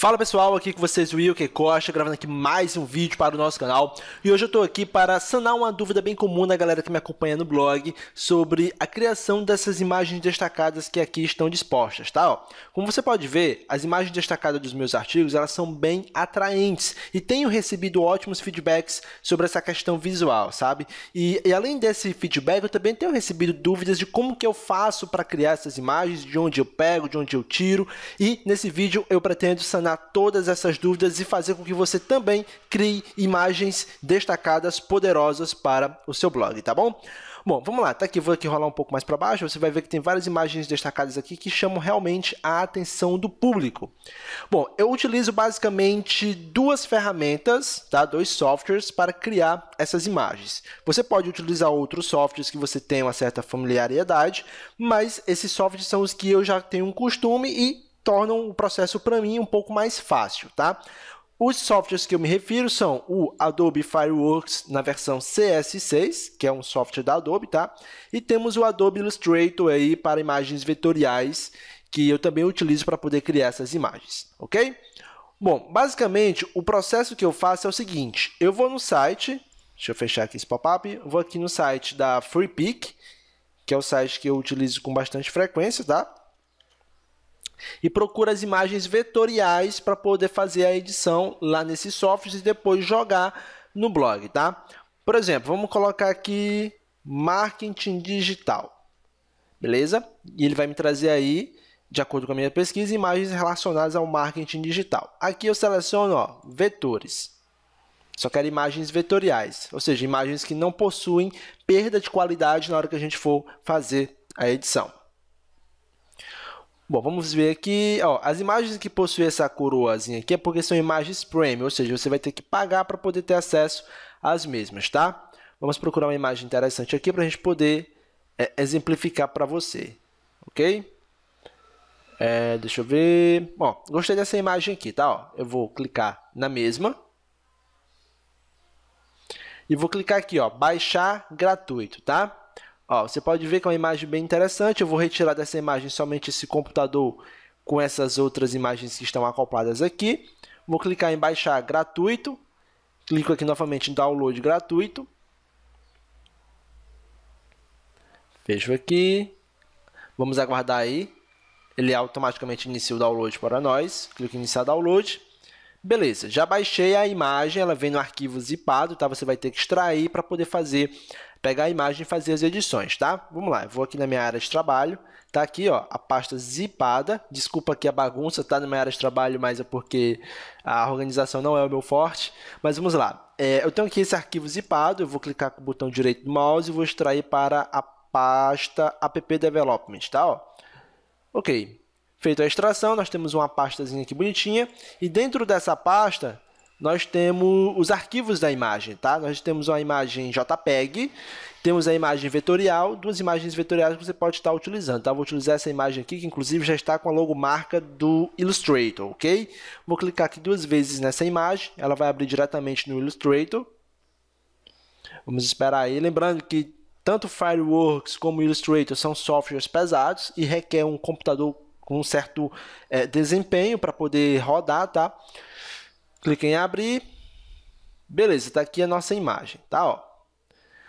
Fala pessoal, aqui com vocês o Wilke Costa, gravando aqui mais um vídeo para o nosso canal. E hoje eu estou aqui para sanar uma dúvida bem comum da galera que me acompanha no blog sobre a criação dessas imagens destacadas que aqui estão dispostas, tá? como você pode ver, as imagens destacadas dos meus artigos, elas são bem atraentes e tenho recebido ótimos feedbacks sobre essa questão visual, sabe? E, e além desse feedback, eu também tenho recebido dúvidas de como que eu faço para criar essas imagens, de onde eu pego, de onde eu tiro. E nesse vídeo eu pretendo sanar todas essas dúvidas e fazer com que você também crie imagens destacadas poderosas para o seu blog, tá bom? Bom, vamos lá, tá aqui, vou aqui rolar um pouco mais para baixo, você vai ver que tem várias imagens destacadas aqui que chamam realmente a atenção do público. Bom, eu utilizo basicamente duas ferramentas, tá? dois softwares para criar essas imagens. Você pode utilizar outros softwares que você tenha uma certa familiaridade, mas esses softwares são os que eu já tenho um costume e tornam o processo para mim um pouco mais fácil, tá? Os softwares que eu me refiro são o Adobe Fireworks na versão CS6, que é um software da Adobe, tá? E temos o Adobe Illustrator aí para imagens vetoriais, que eu também utilizo para poder criar essas imagens, ok? Bom, basicamente o processo que eu faço é o seguinte: eu vou no site, deixa eu fechar aqui esse pop-up, vou aqui no site da FreePic, que é o site que eu utilizo com bastante frequência, tá? e procura as imagens vetoriais para poder fazer a edição lá nesse software e depois jogar no blog, tá? Por exemplo, vamos colocar aqui marketing digital, beleza? E ele vai me trazer aí, de acordo com a minha pesquisa, imagens relacionadas ao marketing digital. Aqui eu seleciono ó, vetores. Só quero imagens vetoriais, ou seja, imagens que não possuem perda de qualidade na hora que a gente for fazer a edição. Bom, vamos ver aqui. Ó, as imagens que possuem essa coroazinha aqui é porque são imagens premium, ou seja, você vai ter que pagar para poder ter acesso às mesmas, tá? Vamos procurar uma imagem interessante aqui para a gente poder é, exemplificar para você, ok? É, deixa eu ver. Bom, gostei dessa imagem aqui, tá? Ó, eu vou clicar na mesma. E vou clicar aqui, ó, baixar gratuito, tá? Ó, você pode ver que é uma imagem bem interessante. Eu vou retirar dessa imagem somente esse computador com essas outras imagens que estão acopladas aqui. Vou clicar em baixar gratuito. Clico aqui novamente em download gratuito. Fecho aqui. Vamos aguardar aí. Ele automaticamente inicia o download para nós. Clico em iniciar download. Beleza, já baixei a imagem, ela vem no arquivo zipado, tá? Você vai ter que extrair para poder fazer pegar a imagem e fazer as edições, tá? Vamos lá, eu vou aqui na minha área de trabalho, tá aqui, ó, a pasta zipada. Desculpa aqui a bagunça, tá na minha área de trabalho, mas é porque a organização não é o meu forte. Mas vamos lá. É, eu tenho aqui esse arquivo zipado, eu vou clicar com o botão direito do mouse e vou extrair para a pasta app development, tá? Ó. Ok. Feito a extração, nós temos uma pastazinha aqui bonitinha e dentro dessa pasta nós temos os arquivos da imagem, tá? Nós temos uma imagem JPEG, temos a imagem vetorial, duas imagens vetoriais que você pode estar utilizando, tá? Eu vou utilizar essa imagem aqui, que inclusive já está com a logomarca do Illustrator, ok? Vou clicar aqui duas vezes nessa imagem, ela vai abrir diretamente no Illustrator. Vamos esperar aí, lembrando que tanto Fireworks como Illustrator são softwares pesados e requer um computador com um certo é, desempenho para poder rodar, tá? Clique em abrir. Beleza, está aqui a nossa imagem, tá? Ó.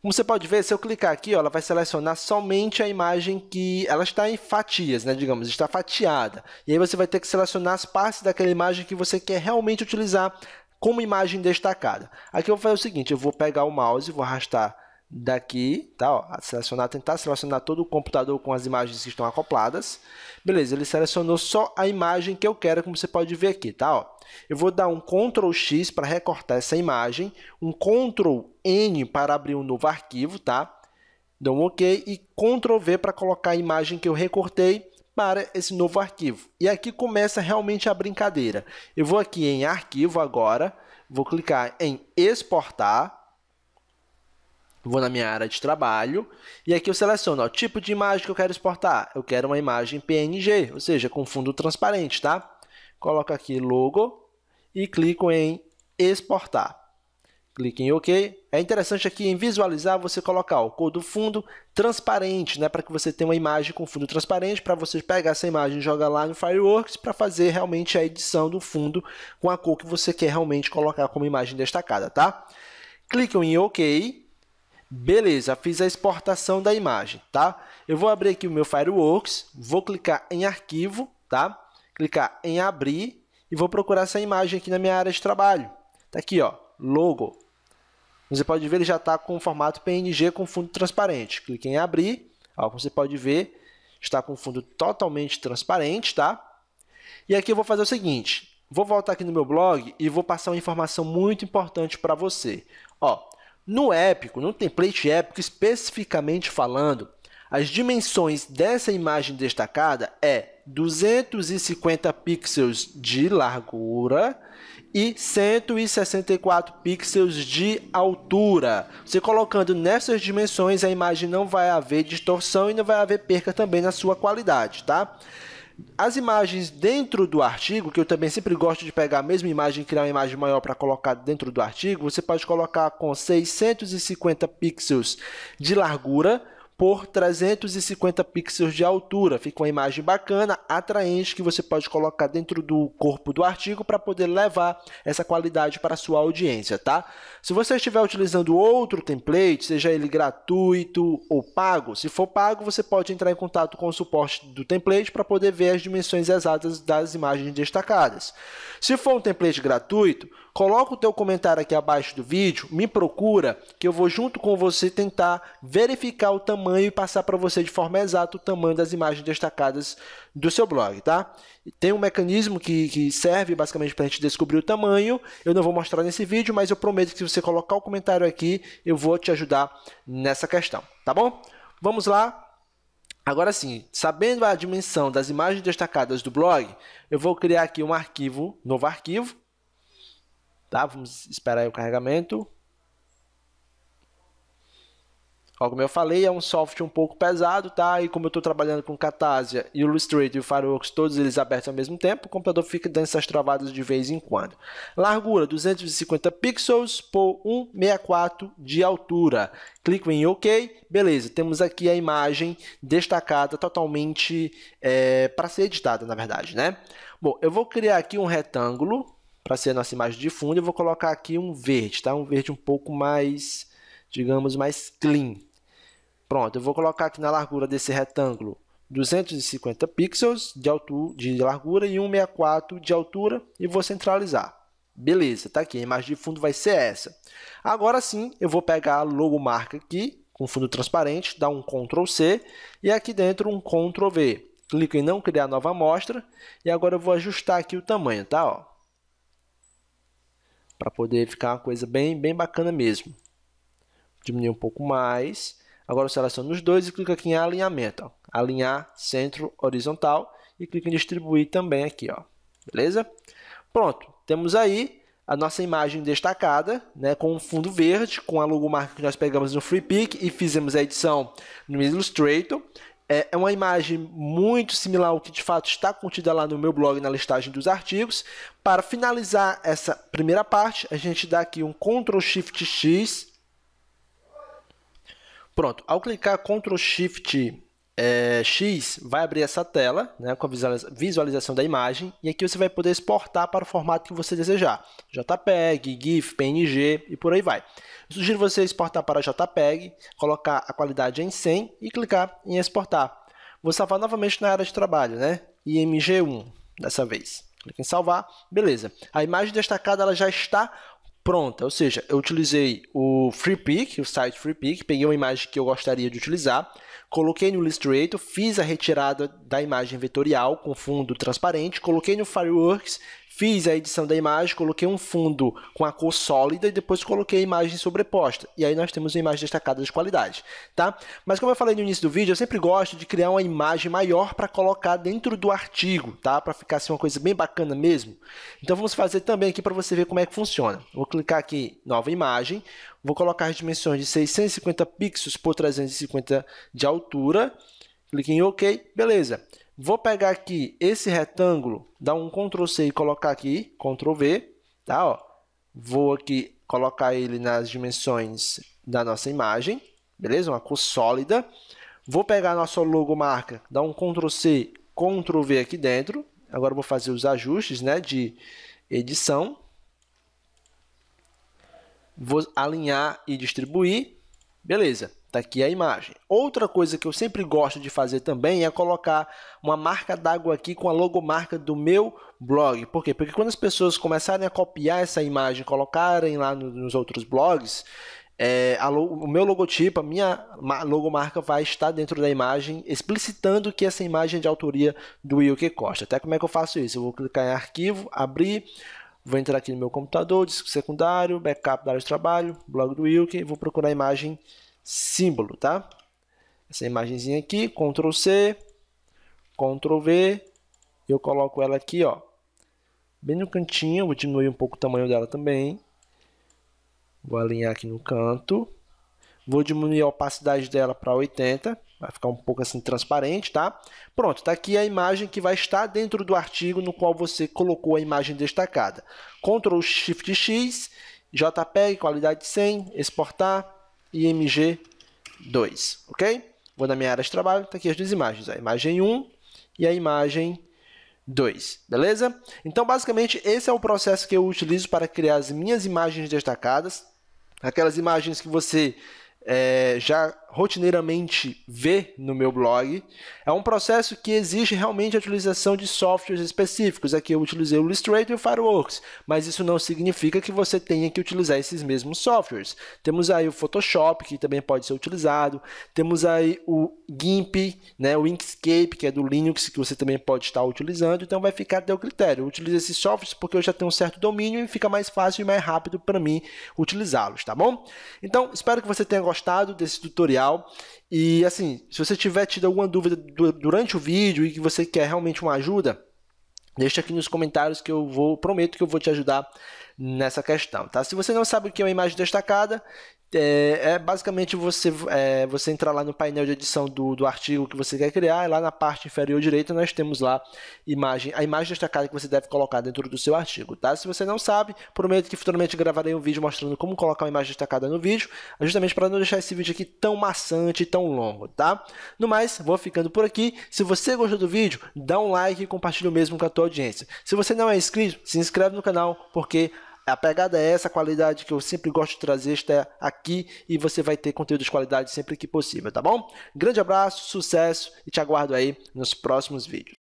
Como você pode ver, se eu clicar aqui, ó, ela vai selecionar somente a imagem que ela está em fatias, né? Digamos, está fatiada. E aí você vai ter que selecionar as partes daquela imagem que você quer realmente utilizar como imagem destacada. Aqui eu vou fazer o seguinte, eu vou pegar o mouse, vou arrastar daqui, tá, ó, selecionar, tentar selecionar todo o computador com as imagens que estão acopladas. Beleza, ele selecionou só a imagem que eu quero, como você pode ver aqui, tá, ó. Eu vou dar um Ctrl X para recortar essa imagem, um Ctrl N para abrir um novo arquivo, tá? Dou um OK e Ctrl V para colocar a imagem que eu recortei para esse novo arquivo. E aqui começa realmente a brincadeira. Eu vou aqui em arquivo agora, vou clicar em exportar, Vou na minha área de trabalho e aqui eu seleciono o tipo de imagem que eu quero exportar. Eu quero uma imagem PNG, ou seja, com fundo transparente, tá? Coloco aqui logo e clico em exportar. Clique em OK. É interessante aqui em visualizar você colocar o cor do fundo transparente, né, para que você tenha uma imagem com fundo transparente para você pegar essa imagem e jogar lá no Fireworks para fazer realmente a edição do fundo com a cor que você quer realmente colocar como imagem destacada, tá? Clique em OK Beleza, fiz a exportação da imagem, tá? Eu vou abrir aqui o meu Fireworks, vou clicar em arquivo, tá? Clicar em abrir e vou procurar essa imagem aqui na minha área de trabalho. Tá aqui, ó, logo. Você pode ver, ele já está com o formato PNG com fundo transparente. Clique em abrir, ó, como você pode ver, está com fundo totalmente transparente, tá? E aqui eu vou fazer o seguinte, vou voltar aqui no meu blog e vou passar uma informação muito importante para você. Ó, no épico, no template épico especificamente falando, as dimensões dessa imagem destacada é 250 pixels de largura e 164 pixels de altura. Você colocando nessas dimensões, a imagem não vai haver distorção e não vai haver perca também na sua qualidade, tá? As imagens dentro do artigo, que eu também sempre gosto de pegar a mesma imagem e criar uma imagem maior para colocar dentro do artigo, você pode colocar com 650 pixels de largura por 350 pixels de altura. Fica uma imagem bacana, atraente, que você pode colocar dentro do corpo do artigo para poder levar essa qualidade para a sua audiência, tá? Se você estiver utilizando outro template, seja ele gratuito ou pago, se for pago, você pode entrar em contato com o suporte do template para poder ver as dimensões exatas das imagens destacadas. Se for um template gratuito, coloca o teu comentário aqui abaixo do vídeo, me procura, que eu vou junto com você tentar verificar o tamanho tamanho e passar para você de forma exata o tamanho das imagens destacadas do seu blog, tá? Tem um mecanismo que, que serve basicamente para a gente descobrir o tamanho. Eu não vou mostrar nesse vídeo, mas eu prometo que se você colocar o comentário aqui, eu vou te ajudar nessa questão, tá bom? Vamos lá. Agora sim, sabendo a dimensão das imagens destacadas do blog, eu vou criar aqui um arquivo, novo arquivo. Tá? Vamos esperar o carregamento. Como eu falei, é um software um pouco pesado, tá? E como eu estou trabalhando com o Illustrator e o Fireworks, todos eles abertos ao mesmo tempo, o computador fica dando essas travadas de vez em quando. Largura 250 pixels por 164 de altura. Clico em OK, beleza. Temos aqui a imagem destacada totalmente é, para ser editada, na verdade, né? Bom, eu vou criar aqui um retângulo para ser a nossa imagem de fundo. Eu vou colocar aqui um verde, tá? Um verde um pouco mais, digamos, mais clean Pronto, eu vou colocar aqui na largura desse retângulo 250 pixels de, altura, de largura e 164 de altura e vou centralizar. Beleza, tá aqui. A imagem de fundo vai ser essa. Agora sim, eu vou pegar a logomarca aqui, com fundo transparente, dar um Ctrl C e aqui dentro um Ctrl V. Clico em não criar nova amostra e agora eu vou ajustar aqui o tamanho, tá? Ó, para poder ficar uma coisa bem, bem bacana mesmo. Diminuir um pouco mais. Agora eu seleciono os dois e clico aqui em alinhamento. Ó. Alinhar centro horizontal e clico em distribuir também aqui. Ó. Beleza? Pronto, temos aí a nossa imagem destacada, né, com um fundo verde, com a logomarca que nós pegamos no FreePic e fizemos a edição no Illustrator. É, é uma imagem muito similar ao que de fato está contida lá no meu blog na listagem dos artigos. Para finalizar essa primeira parte, a gente dá aqui um Ctrl Shift X Pronto, ao clicar Ctrl Shift é, X, vai abrir essa tela né, com a visualização da imagem e aqui você vai poder exportar para o formato que você desejar, JPEG, GIF, PNG e por aí vai. Eu sugiro você exportar para JPEG, colocar a qualidade em 100 e clicar em exportar. Vou salvar novamente na área de trabalho, né? IMG1, dessa vez. Clique em salvar, beleza. A imagem destacada ela já está pronta. Ou seja, eu utilizei o FreePic, o site FreePic, peguei uma imagem que eu gostaria de utilizar, coloquei no Illustrator, fiz a retirada da imagem vetorial com fundo transparente, coloquei no Fireworks Fiz a edição da imagem, coloquei um fundo com a cor sólida e depois coloquei a imagem sobreposta. E aí nós temos uma imagem destacada de qualidade, tá? Mas como eu falei no início do vídeo, eu sempre gosto de criar uma imagem maior para colocar dentro do artigo, tá? Para ficar assim uma coisa bem bacana mesmo. Então vamos fazer também aqui para você ver como é que funciona. Vou clicar aqui nova imagem, vou colocar as dimensões de 650 pixels por 350 de altura, clique em OK, beleza. Vou pegar aqui esse retângulo, dar um Ctrl C e colocar aqui, Ctrl V, tá? Ó. Vou aqui colocar ele nas dimensões da nossa imagem, beleza? Uma cor sólida. Vou pegar a nossa logomarca, dar um Ctrl C, Ctrl V aqui dentro. Agora vou fazer os ajustes né, de edição. Vou alinhar e distribuir. Beleza. Está aqui a imagem. Outra coisa que eu sempre gosto de fazer também é colocar uma marca d'água aqui com a logomarca do meu blog. Por quê? Porque quando as pessoas começarem a copiar essa imagem, colocarem lá nos outros blogs, é, o meu logotipo, a minha logomarca vai estar dentro da imagem, explicitando que essa imagem é de autoria do Wilke Costa. Até como é que eu faço isso? Eu vou clicar em arquivo, abrir, Vou entrar aqui no meu computador, disco secundário, backup da área de trabalho, blog do Wilke, vou procurar a imagem símbolo, tá? Essa imagenzinha aqui, Ctrl C, Ctrl V, eu coloco ela aqui, ó, bem no cantinho, vou diminuir um pouco o tamanho dela também. Vou alinhar aqui no canto. Vou diminuir a opacidade dela para 80, vai ficar um pouco assim transparente, tá? Pronto, tá aqui a imagem que vai estar dentro do artigo no qual você colocou a imagem destacada. Ctrl Shift X, JPEG, qualidade 100, exportar. IMG 2, ok? Vou na minha área de trabalho, está aqui as duas imagens, a imagem 1 e a imagem 2, beleza? Então, basicamente, esse é o processo que eu utilizo para criar as minhas imagens destacadas, aquelas imagens que você é, já rotineiramente vê no meu blog, é um processo que exige realmente a utilização de softwares específicos. Aqui eu utilizei o Illustrator e o Fireworks, mas isso não significa que você tenha que utilizar esses mesmos softwares. Temos aí o Photoshop, que também pode ser utilizado, temos aí o GIMP, né, o Inkscape, que é do Linux, que você também pode estar utilizando, então vai ficar até o critério. Eu utilizo esses softwares porque eu já tenho um certo domínio e fica mais fácil e mais rápido para mim utilizá-los, tá bom? Então, espero que você tenha gostado desse tutorial legal. E assim, se você tiver tido alguma dúvida durante o vídeo e que você quer realmente uma ajuda, deixa aqui nos comentários que eu vou, prometo que eu vou te ajudar nessa questão, tá? Se você não sabe o que é uma imagem destacada, é, é, basicamente você, é, você entrar lá no painel de edição do, do artigo que você quer criar, e lá na parte inferior direita nós temos lá imagem, a imagem destacada que você deve colocar dentro do seu artigo, tá? Se você não sabe, prometo que futuramente gravarei um vídeo mostrando como colocar uma imagem destacada no vídeo, justamente para não deixar esse vídeo aqui tão maçante e tão longo, tá? No mais, vou ficando por aqui. Se você gostou do vídeo, dá um like e compartilha o mesmo com a tua audiência. Se você não é inscrito, se inscreve no canal, porque a pegada é essa, a qualidade que eu sempre gosto de trazer está aqui e você vai ter conteúdo de qualidade sempre que possível, tá bom? Grande abraço, sucesso e te aguardo aí nos próximos vídeos.